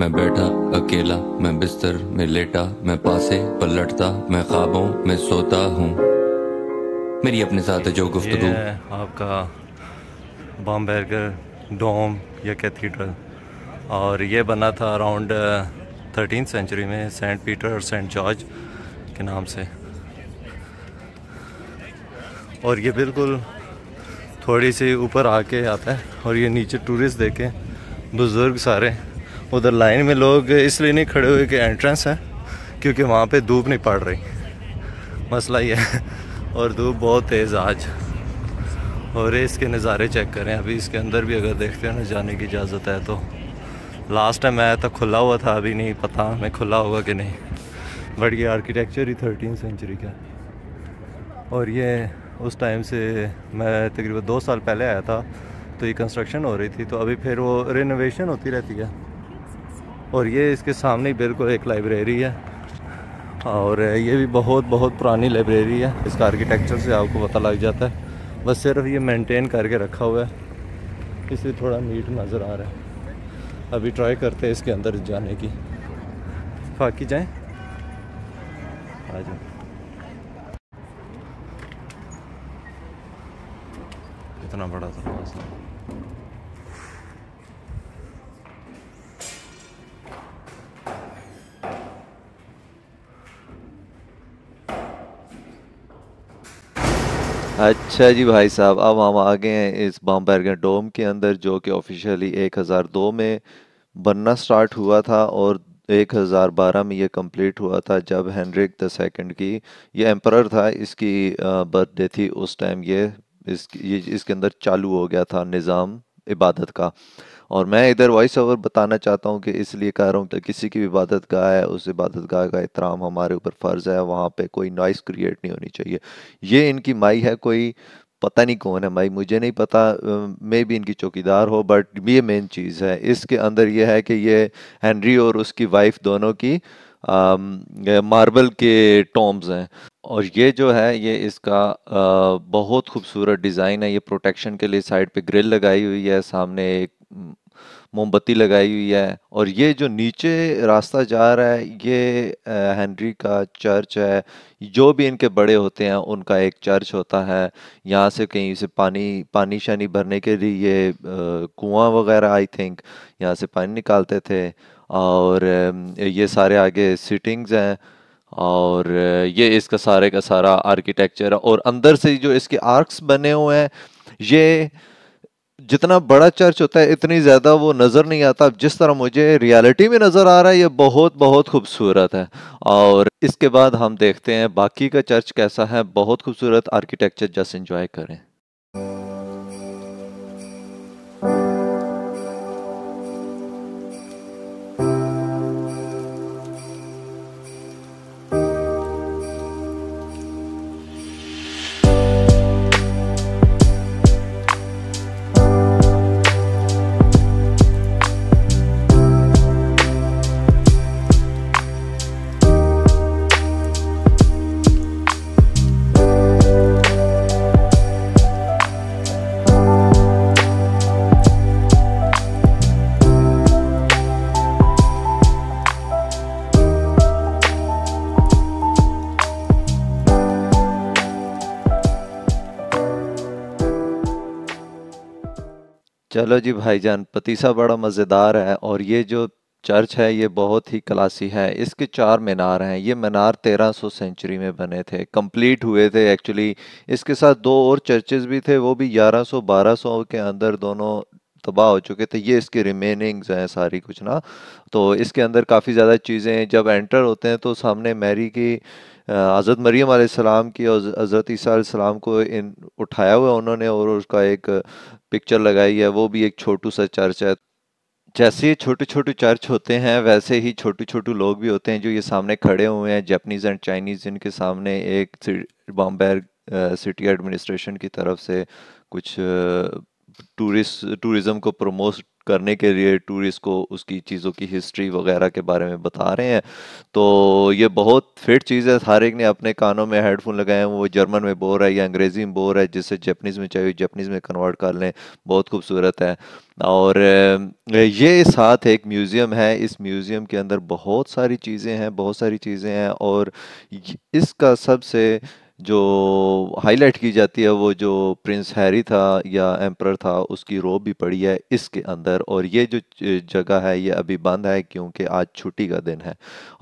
मैं बैठा अकेला मैं बिस्तर में लेटा मैं पासे पलटता मैं ख्वाबों में सोता हूँ मेरी अपने साथ जो गुफ्तु आपका बॉम बैरगर डोम या कैथीड्रल और ये बना था अराउंड थर्टीन सेंचुरी में सेंट पीटर और सेंट जॉर्ज के नाम से और ये बिल्कुल थोड़ी सी ऊपर आके आता है और ये नीचे टूरिस्ट देखे बुज़ुर्ग सारे उधर लाइन में लोग इसलिए नहीं खड़े हुए कि एंट्रेंस है क्योंकि वहाँ पे धूप नहीं पड़ रही मसला ये है और धूप बहुत तेज़ आज और इसके नज़ारे चेक करें अभी इसके अंदर भी अगर देखते हैं ना जाने की इजाज़त है तो लास्ट टाइम आया था खुला हुआ था अभी नहीं पता हमें खुला होगा कि नहीं बट ये आर्किटेक्चर ही थर्टीन सेंचुरी का और ये उस टाइम से मैं तकरीबन दो साल पहले आया था तो ये कंस्ट्रक्शन हो रही थी तो अभी फिर वो रिनोवेशन होती रहती है और ये इसके सामने बिल्कुल एक लाइब्रेरी है और ये भी बहुत बहुत पुरानी लाइब्रेरी है इसका आर्किटेक्चर से आपको पता लग जाता है बस सिर्फ ये मेंटेन करके रखा हुआ है इसलिए थोड़ा नीट नज़र आ रहा है अभी ट्राई करते हैं इसके अंदर जाने की फाकी जाएं आ जाओ इतना बड़ा था तो अच्छा जी भाई साहब अब हम आ गए हैं इस बॉम्बेरगन डोम के अंदर जो कि ऑफिशियली 1002 में बनना स्टार्ट हुआ था और 1012 में ये कंप्लीट हुआ था जब हेनरिक द सेकंड की ये एम्पर था इसकी बर्थडे थी उस टाइम ये इस ये इसके अंदर चालू हो गया था निज़ाम इबादत का और मैं इधर वॉइस ओवर बताना चाहता हूँ कि इसलिए कह रहा हूँ कि किसी की इबादत गाह है उस इबादत गाह का एहतराम हमारे ऊपर फ़र्ज़ है वहाँ पर कोई नॉइस क्रिएट नहीं होनी चाहिए ये इनकी माई है कोई पता नहीं कौन है भाई मुझे नहीं पता मैं भी इनकी चौकीदार हो बट ये मेन चीज़ है इसके अंदर ये है कि ये हैंनरी और उसकी वाइफ दोनों की मार्बल के टॉम्स हैं और ये जो है ये इसका आ, बहुत खूबसूरत डिज़ाइन है ये प्रोटेक्शन के लिए साइड पे ग्रिल लगाई हुई है सामने एक मोमबत्ती लगाई हुई है और ये जो नीचे रास्ता जा रहा है ये हेनरी का चर्च है जो भी इनके बड़े होते हैं उनका एक चर्च होता है यहाँ से कहीं से पानी पानी शानी भरने के लिए ये कुआं वगैरह आई थिंक यहाँ से पानी निकालते थे और ये सारे आगे सीटिंग्स हैं और ये इसका सारे का सारा आर्किटेक्चर है और अंदर से जो इसके आर्क्स बने हुए हैं ये जितना बड़ा चर्च होता है इतनी ज़्यादा वो नज़र नहीं आता जिस तरह मुझे रियलिटी में नज़र आ रहा है ये बहुत बहुत खूबसूरत है और इसके बाद हम देखते हैं बाकी का चर्च कैसा है बहुत खूबसूरत आर्किटेक्चर जस्ट इंजॉय करें चलो जी भाईजान पतीसा बड़ा मज़ेदार है और ये जो चर्च है ये बहुत ही क्लासी है इसके चार मीनार हैं ये मीनार 1300 सेंचुरी में बने थे कंप्लीट हुए थे एक्चुअली इसके साथ दो और चर्चेज भी थे वो भी 1100 1200 के अंदर दोनों तबाह हो चुके थे ये इसके रिमेनिंग्स हैं सारी कुछ ना तो इसके अंदर काफ़ी ज़्यादा चीज़ें जब एंटर होते हैं तो सामने मैरी की हज़रत मरियम आसमाम की और हज़रत ईसीम को इन उठाया हुआ उन्होंने और उसका एक पिक्चर लगाई है वो भी एक छोटू सा चर्च है जैसे छोटे छोटे चर्च होते हैं वैसे ही छोटे छोटे लोग भी होते हैं जो ये सामने खड़े हुए हैं जैपनीज़ एंड चाइनीज़ जिनके सामने एक बॉम्बे सिटी एडमिनिस्ट्रेशन की तरफ से कुछ टूरिस्ट टूरिज़्म को प्रमोट करने के लिए टूरिस्ट को उसकी चीज़ों की हिस्ट्री वगैरह के बारे में बता रहे हैं तो ये बहुत फिट चीज़ है हर एक ने अपने कानों में हेडफोन लगाए हैं वो जर्मन में बोर है या अंग्रेज़ी में बोर है जिससे जपनीज़ में चाहिए जैपनीज में कन्वर्ट कर लें बहुत खूबसूरत है और ये साथ एक म्यूज़ियम है इस म्यूज़ियम के अंदर बहुत सारी चीज़ें हैं बहुत सारी चीज़ें हैं और इसका सबसे जो हाईलाइट की जाती है वो जो प्रिंस हैरी था या एम्पर था उसकी रोब भी पड़ी है इसके अंदर और ये जो जगह है ये अभी बंद है क्योंकि आज छुट्टी का दिन है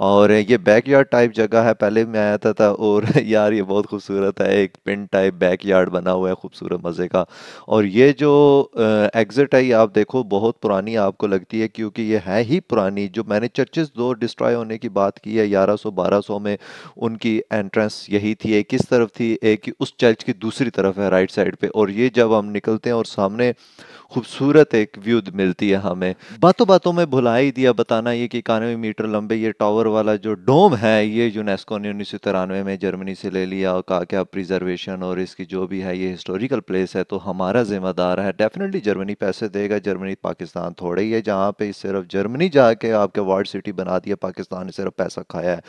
और ये बैक यार्ड टाइप जगह है पहले मैं आया था, था और यार ये बहुत खूबसूरत है एक पिन टाइप बैक यार्ड बना हुआ है खूबसूरत मज़े का और ये जो एग्ज़िट है ये आप देखो बहुत पुरानी आपको लगती है क्योंकि ये है ही पुरानी जो मैंने चर्चेज़ दो डिस्ट्रॉय होने की बात की है ग्यारह सौ बारह सौ में उनकी एंट्रेंस यही थी किस तरफ थी एक उस चर्च की दूसरी तरफ है राइट साइड पे और ये जब हम निकलते हैं और सामने खूबसूरत एक व्यू मिलती है हमें बातों बातों में भुला ही दिया बताना ये कि इक्यानवे मीटर लंबे ये टावर वाला जो डोम है ये यूनेस्को ने उन्नीस में जर्मनी से ले लिया और कहा कि आप प्रिजर्वेशन और इसकी जो भी है ये हिस्टोरिकल प्लेस है तो हमारा जिम्मेदार है डेफिनेटली जर्मनी पैसे देगा जर्मनी पाकिस्तान थोड़े ही है जहाँ पे सिर्फ जर्मनी जाके आपके वार्ड सिटी बना दिया पाकिस्तान ने सिर्फ पैसा खाया है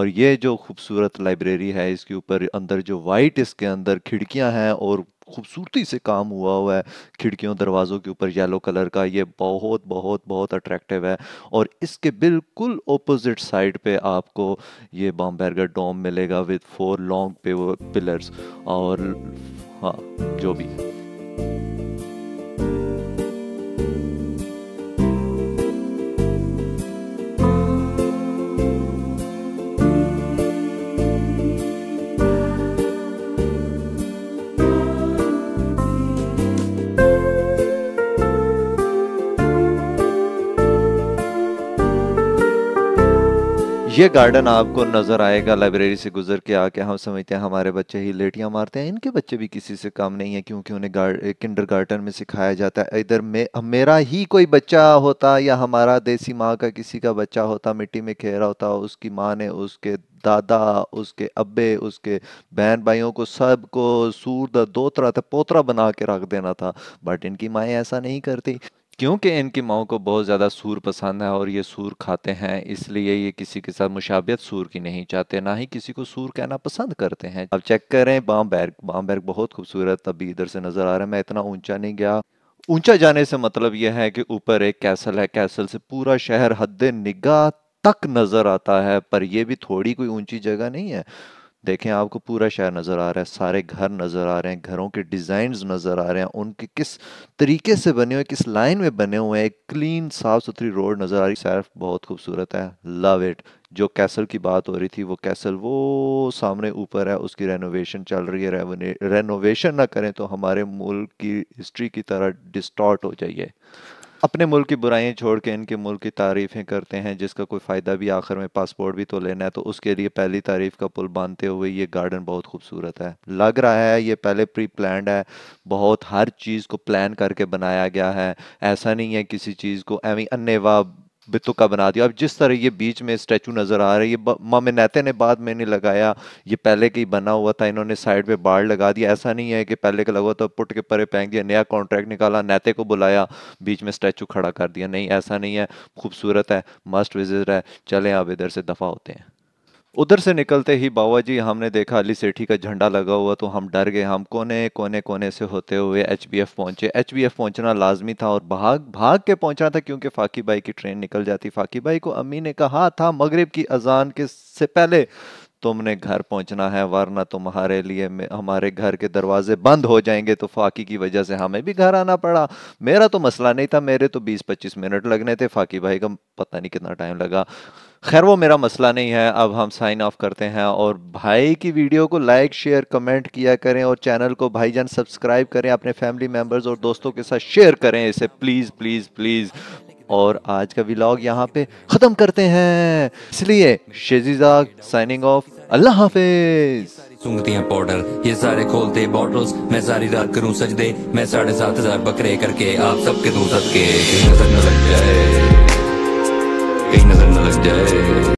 और ये जो खूबसूरत लाइब्रेरी है इसके ऊपर अंदर जो वाइट इसके अंदर खिड़कियाँ हैं और खूबसूरती से काम हुआ हुआ है खिड़कियों दरवाज़ों के ऊपर येलो कलर का ये बहुत बहुत बहुत अट्रैक्टिव है और इसके बिल्कुल ओपोजिट साइड पे आपको ये बॉम्बेरगर डोम मिलेगा विद फोर लॉन्ग पिलर्स और हाँ जो भी ये गार्डन आपको नज़र आएगा लाइब्रेरी से गुजर के आके हम समझते हैं हमारे बच्चे ही लेटियाँ मारते हैं इनके बच्चे भी किसी से काम नहीं है क्योंकि उन्हें किंडर गार्डन में सिखाया जाता है इधर में मेरा ही कोई बच्चा होता या हमारा देसी माँ का किसी का बच्चा होता मिट्टी में खेरा होता उसकी माँ ने उसके दादा उसके अब्बे उसके बहन भाइयों को सबको सूरद दोतरा था पोतरा बना के रख देना था बट इनकी माएँ ऐसा नहीं करती क्योंकि इनकी माओ को बहुत ज़्यादा सूर पसंद है और ये सूर खाते हैं इसलिए ये किसी के साथ मुशाबियत सूर की नहीं चाहते ना ही किसी को सूर कहना पसंद करते हैं अब चेक करें बाम बैर्ग बाम बैर्ग बहुत खूबसूरत अभी इधर से नज़र आ रहा है मैं इतना ऊंचा नहीं गया ऊंचा जाने से मतलब यह है कि ऊपर एक कैसल है कैसल से पूरा शहर हद निगाह तक नज़र आता है पर यह भी थोड़ी कोई ऊंची जगह नहीं है देखें आपको पूरा शहर नज़र आ रहा है सारे घर नज़र आ रहे हैं घरों के डिज़ाइंस नज़र आ रहे हैं उनके किस तरीके से बने हुए किस लाइन में बने हुए हैं एक क्लीन साफ़ सुथरी रोड नज़र आ रही सैफ बहुत खूबसूरत है लव इट जो कैसल की बात हो रही थी वो कैसल वो सामने ऊपर है उसकी रेनोवेशन चल रही है रेनोवेशन ना करें तो हमारे मुल्क की हिस्ट्री की तरह डिस्टॉर्ट हो जाइए अपने मुल्क की बुराइयाँ छोड़ के इनके मुल्क की तारीफ़ें करते हैं जिसका कोई फ़ायदा भी आखिर में पासपोर्ट भी तो लेना है तो उसके लिए पहली तारीफ़ का पुल बांधते हुए ये गार्डन बहुत खूबसूरत है लग रहा है ये पहले प्री प्लान है बहुत हर चीज़ को प्लान करके बनाया गया है ऐसा नहीं है किसी चीज़ को एवं अन्य बितुका बना दिया अब जिस तरह ये बीच में स्टैचू नज़र आ रही है ममिनते ने बाद में नहीं लगाया ये पहले के ही बना हुआ था इन्होंने साइड पे बाढ़ लगा दिया ऐसा नहीं है कि पहले का लगा हुआ था पुट के परे फेंक दिया नया कॉन्ट्रैक्ट निकाला नैते को बुलाया बीच में स्टैचू खड़ा कर दिया नहीं ऐसा नहीं है खूबसूरत है मस्ट विजिट है चले आप इधर से दफ़ा होते हैं उधर से निकलते ही बाबा जी हमने देखा अली सेठी का झंडा लगा हुआ तो हम डर गए हम कोने कोने कोने से होते हुए एच बी एफ पहुँचे एच बी एफ पहुँचना लाजमी था और भाग भाग के पहुँचना था क्योंकि फ़ाकी बाई की ट्रेन निकल जाती फ़ाकी बाई को अम्मी ने कहा था मगरब की अजान के से पहले तुमने घर पहुंचना है वरना तुम्हारे लिए हमारे घर के दरवाजे बंद हो जाएंगे तो फाकी की वजह से हमें भी घर आना पड़ा मेरा तो मसला नहीं था मेरे तो 20-25 मिनट लगने थे फाकी भाई का पता नहीं कितना टाइम लगा खैर वो मेरा मसला नहीं है अब हम साइन ऑफ करते हैं और भाई की वीडियो को लाइक शेयर कमेंट किया करें और चैनल को भाईजान सब्सक्राइब करें अपने फैमिली मेंबर्स और दोस्तों के साथ शेयर करें इसे प्लीज़ प्लीज़ प्लीज़ और आज का व्लॉग यहाँ पे ख़त्म करते हैं इसलिए शेजीजा साइनिंग ऑफ अल्लाह हाफिज़ पाउडर ये सारे खोलते बॉटल्स मैं सारी रात करूं सजदे मैं साढ़े सात हजार बकरे करके आप सबके दूर सबके Ain't another day.